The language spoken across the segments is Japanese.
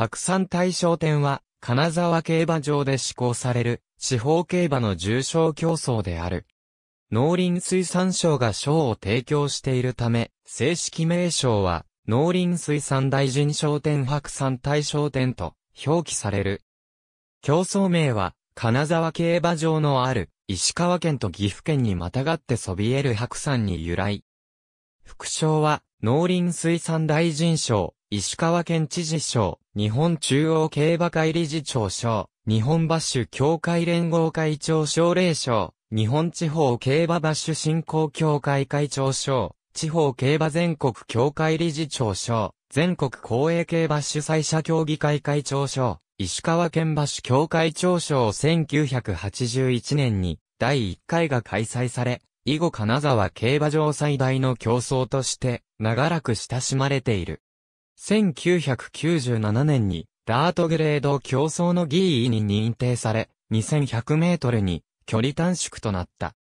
白山大賞典は、金沢競馬場で施行される、地方競馬の重賞競争である。農林水産省が賞を提供しているため、正式名称は、農林水産大臣商店白山大賞典と表記される。競争名は、金沢競馬場のある、石川県と岐阜県にまたがってそびえる白山に由来。副賞は、農林水産大臣賞、石川県知事賞、日本中央競馬会理事長賞、日本バッシュ協会連合会長奨励賞、日本地方競馬バッシュ振興協会会長賞、地方競馬全国協会理事長賞、全国公営競馬主催者協議会会長賞、石川県馬主協会長賞1981年に第1回が開催され、以後金沢競馬場最大の競争として長らく親しまれている。1997年にダートグレード競争の議員に認定され、2100メートルに距離短縮となった。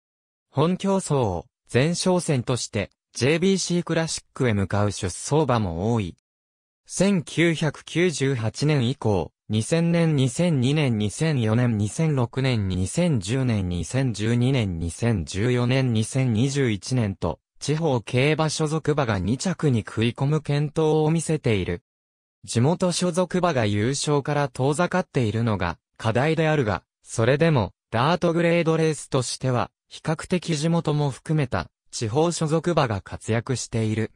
本競争を前哨戦として JBC クラシックへ向かう出走馬も多い。1998年以降、2000年、2002年、2004年、2006年、2010年、2012年、2014年、2021年と、地方競馬所属馬が2着に食い込む検討を見せている。地元所属馬が優勝から遠ざかっているのが課題であるが、それでも、ダートグレードレースとしては、比較的地元も含めた地方所属馬が活躍している。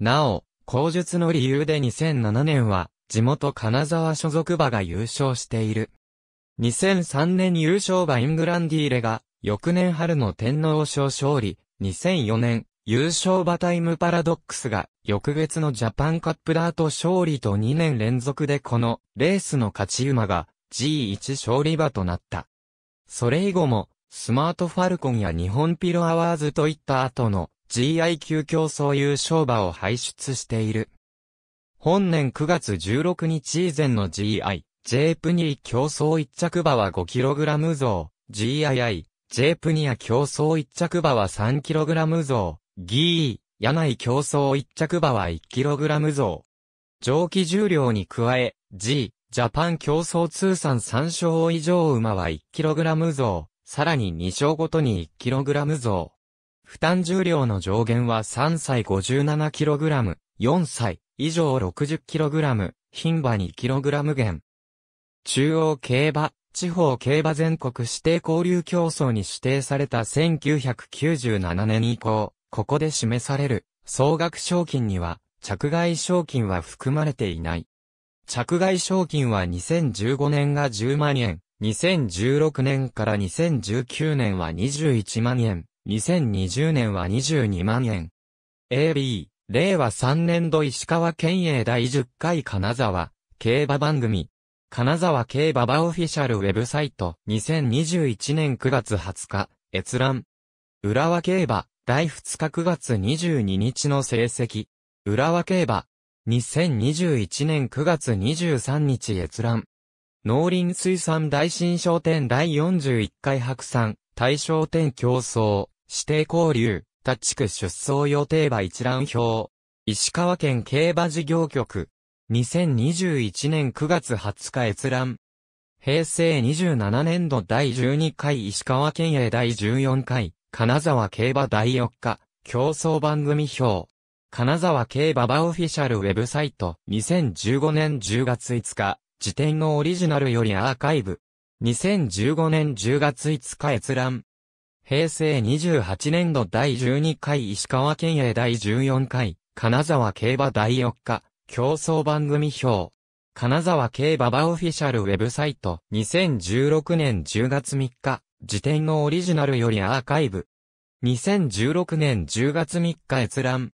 なお、口述の理由で2007年は、地元金沢所属馬が優勝している。2003年優勝馬イングランディーレが、翌年春の天皇賞勝利、2004年優勝馬タイムパラドックスが、翌月のジャパンカップダート勝利と2年連続でこの、レースの勝ち馬が、G1 勝利馬となった。それ以後も、スマートファルコンや日本ピロアワーズといった後の GI 級競争優勝馬を輩出している。本年9月16日以前の GI、J プニー競争一着馬は 5kg 増、GII、J プニア競争一着馬は 3kg 増、ギー、柳井競争一着馬は 1kg 増。蒸気重量に加え、G、ジャパン競争通算3勝以上馬は 1kg 増、さらに2勝ごとに 1kg 増。負担重量の上限は3歳 57kg、4歳以上 60kg、頻馬 2kg 減。中央競馬、地方競馬全国指定交流競争に指定された1997年以降、ここで示される総額賞金には着外賞金は含まれていない。着外賞金は2015年が10万円、2016年から2019年は21万円、2020年は22万円。AB、令和3年度石川県営第10回金沢、競馬番組。金沢競馬場オフィシャルウェブサイト2021年9月20日、閲覧。浦和競馬、第2日9月22日の成績、浦和競馬、2021年9月23日閲覧。農林水産大新商店第41回白山、大商店競争、指定交流、他地区出走予定馬一覧表。石川県競馬事業局。2021年9月20日閲覧。平成27年度第12回石川県営第14回。金沢競馬第4日、競争番組表。金沢競馬場オフィシャルウェブサイト。2015年10月5日、辞典のオリジナルよりアーカイブ。2015年10月5日閲覧。平成28年度第12回石川県営第14回、金沢競馬第4日、競争番組表。金沢競馬場オフィシャルウェブサイト。2016年10月3日、辞典のオリジナルよりアーカイブ。2016年10月3日閲覧。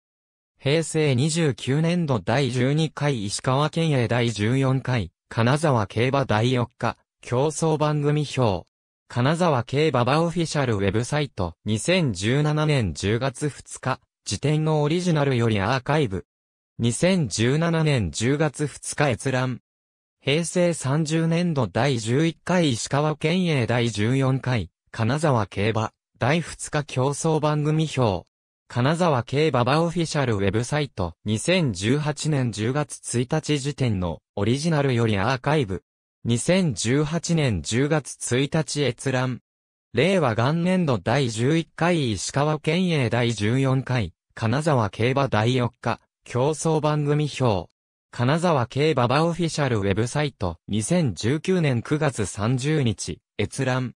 平成29年度第12回石川県営第14回、金沢競馬第4日、競争番組表。金沢競馬場オフィシャルウェブサイト。2017年10月2日、辞典のオリジナルよりアーカイブ。2017年10月2日閲覧。平成30年度第11回石川県営第14回、金沢競馬、第2日競争番組表。金沢競馬場オフィシャルウェブサイト2018年10月1日時点のオリジナルよりアーカイブ2018年10月1日閲覧令和元年度第11回石川県営第14回金沢競馬第4日競争番組表金沢競馬場オフィシャルウェブサイト、2019年9月30日、閲覧。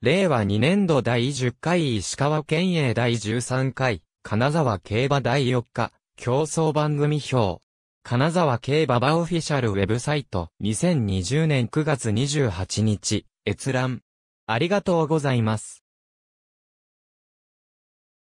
令和2年度第10回石川県営第13回、金沢競馬第4日、競争番組表。金沢競馬場オフィシャルウェブサイト、2020年9月28日、閲覧。ありがとうございます。